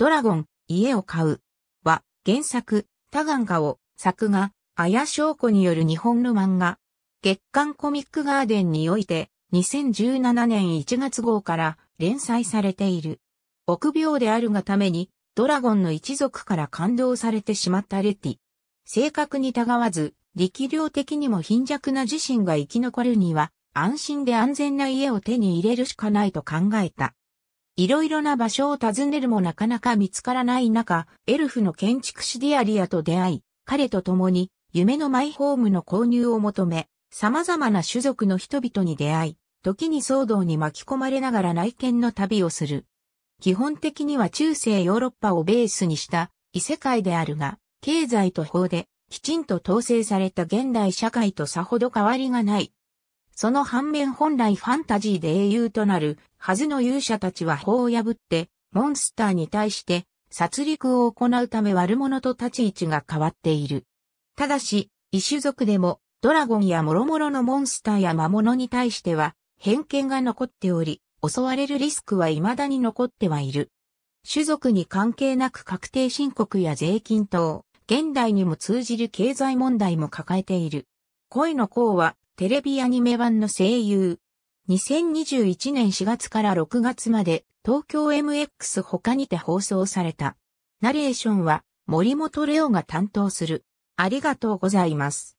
ドラゴン、家を買う。は、原作、タガンガを、作画、綾翔子による日本の漫画。月刊コミックガーデンにおいて、2017年1月号から連載されている。臆病であるがために、ドラゴンの一族から感動されてしまったレティ。性格にたがわず、力量的にも貧弱な自身が生き残るには、安心で安全な家を手に入れるしかないと考えた。いろいろな場所を訪ねるもなかなか見つからない中、エルフの建築士ディアリアと出会い、彼と共に夢のマイホームの購入を求め、様々な種族の人々に出会い、時に騒動に巻き込まれながら内見の旅をする。基本的には中世ヨーロッパをベースにした異世界であるが、経済と法できちんと統制された現代社会とさほど変わりがないその反面本来ファンタジーで英雄となるはずの勇者たちは法を破って、モンスターに対して殺戮を行うため悪者と立ち位置が変わっている。ただし、異種族でもドラゴンや諸々のモンスターや魔物に対しては偏見が残っており、襲われるリスクは未だに残ってはいる。種族に関係なく確定申告や税金等、現代にも通じる経済問題も抱えている。声の項はテレビアニメ版の声優。2021年4月から6月まで東京 MX 他にて放送された。ナレーションは森本レオが担当する。ありがとうございます。